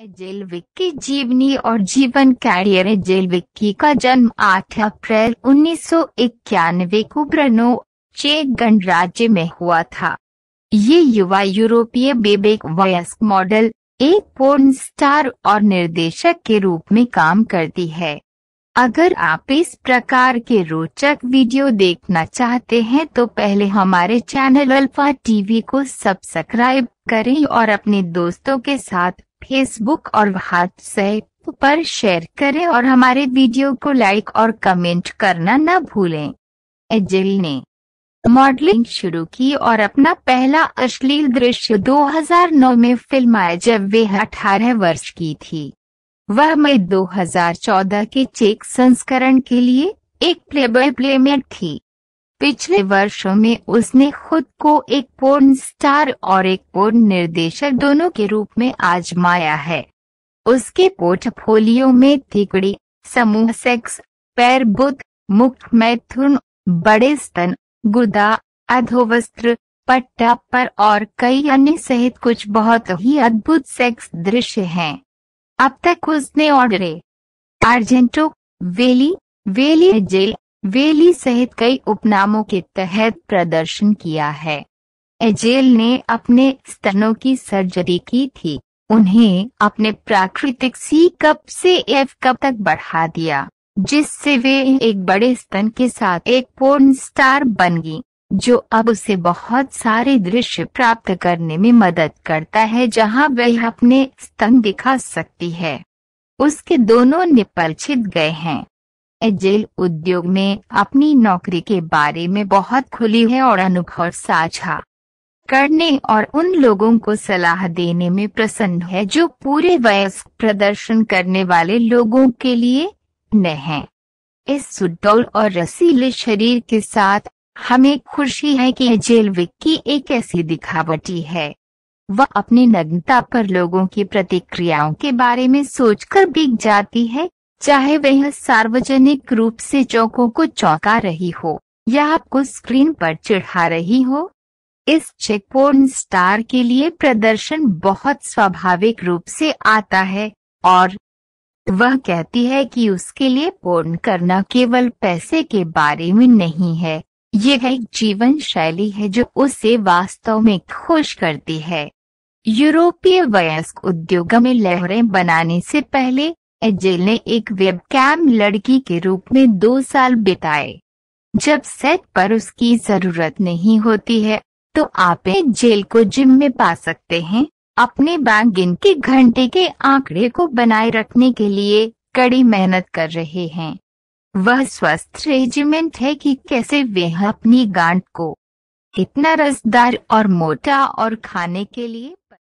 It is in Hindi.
एजेल विक्की जीवनी और जीवन कैरियर विक्की का जन्म 8 अप्रैल उन्नीस सौ इक्यानवे को ब्रनो चेक गणराज्य में हुआ था ये युवा यूरोपीय बेबेक वयस्क मॉडल एक पोर्न स्टार और निर्देशक के रूप में काम करती है अगर आप इस प्रकार के रोचक वीडियो देखना चाहते हैं तो पहले हमारे चैनल अल्फा टीवी को सब्सक्राइब करें और अपने दोस्तों के साथ फेसबुक और व्हाट्सएप पर शेयर करें और हमारे वीडियो को लाइक और कमेंट करना न भूलें एजिल ने मॉडलिंग शुरू की और अपना पहला अश्लील दृश्य 2009 में फिल्माया जब वे 18 वर्ष की थी वह मई 2014 के चेक संस्करण के लिए एक प्लेबॉय प्लेमेट थी पिछले वर्षों में उसने खुद को एक पूर्ण स्टार और एक पूर्ण निर्देशक दोनों के रूप में आजमाया है उसके पोर्टफोलियो में थिकड़ी समूह सेक्स पैर बुद्ध मुख मैथुन बड़े स्तन गुदा अधोवस्त्र पट्टा पर और कई अन्य सहित कुछ बहुत ही अद्भुत सेक्स दृश्य हैं। अब तक उसने ऑर्डरे आर्जेंटो वेली वेली जेल वेली सहित कई उपनामों के तहत प्रदर्शन किया है एजेल ने अपने स्तनों की सर्जरी की थी उन्हें अपने प्राकृतिक सी कप से एफ कप तक बढ़ा दिया जिससे वे एक बड़े स्तन के साथ एक पोर्न स्टार बन गई जो अब उसे बहुत सारे दृश्य प्राप्त करने में मदद करता है जहां वह अपने स्तन दिखा सकती है उसके दोनों निपल छिद गए हैं एजेल उद्योग में अपनी नौकरी के बारे में बहुत खुली है और अनुभव साझा करने और उन लोगों को सलाह देने में प्रसन्न है जो पूरे वयस्क प्रदर्शन करने वाले लोगों के लिए न है इस सुडौल और रसीले शरीर के साथ हमें खुशी है कि एजेल विक्की एक ऐसी दिखावटी है वह अपनी नग्नता पर लोगों की प्रतिक्रियाओं के बारे में सोचकर बिक जाती है चाहे वह सार्वजनिक रूप से चौकों को चौंका रही हो या आपको स्क्रीन पर चिढ़ा रही हो इस चेकपोर्न स्टार के लिए प्रदर्शन बहुत स्वाभाविक रूप से आता है और वह कहती है कि उसके लिए पोर्न करना केवल पैसे के बारे में नहीं है यह एक जीवन शैली है जो उसे वास्तव में खुश करती है यूरोपीय वयस्क उद्योग में लहरें बनाने से पहले एजेल ने एक वेबकैम लड़की के रूप में दो साल बिताए जब सेट पर उसकी जरूरत नहीं होती है तो आप जेल को जिम में पा सकते हैं अपने बैंगिन के घंटे के आंकड़े को बनाए रखने के लिए कड़ी मेहनत कर रहे हैं वह स्वस्थ रेजिमेंट है कि कैसे वे अपनी गांठ को इतना रसदार और मोटा और खाने के लिए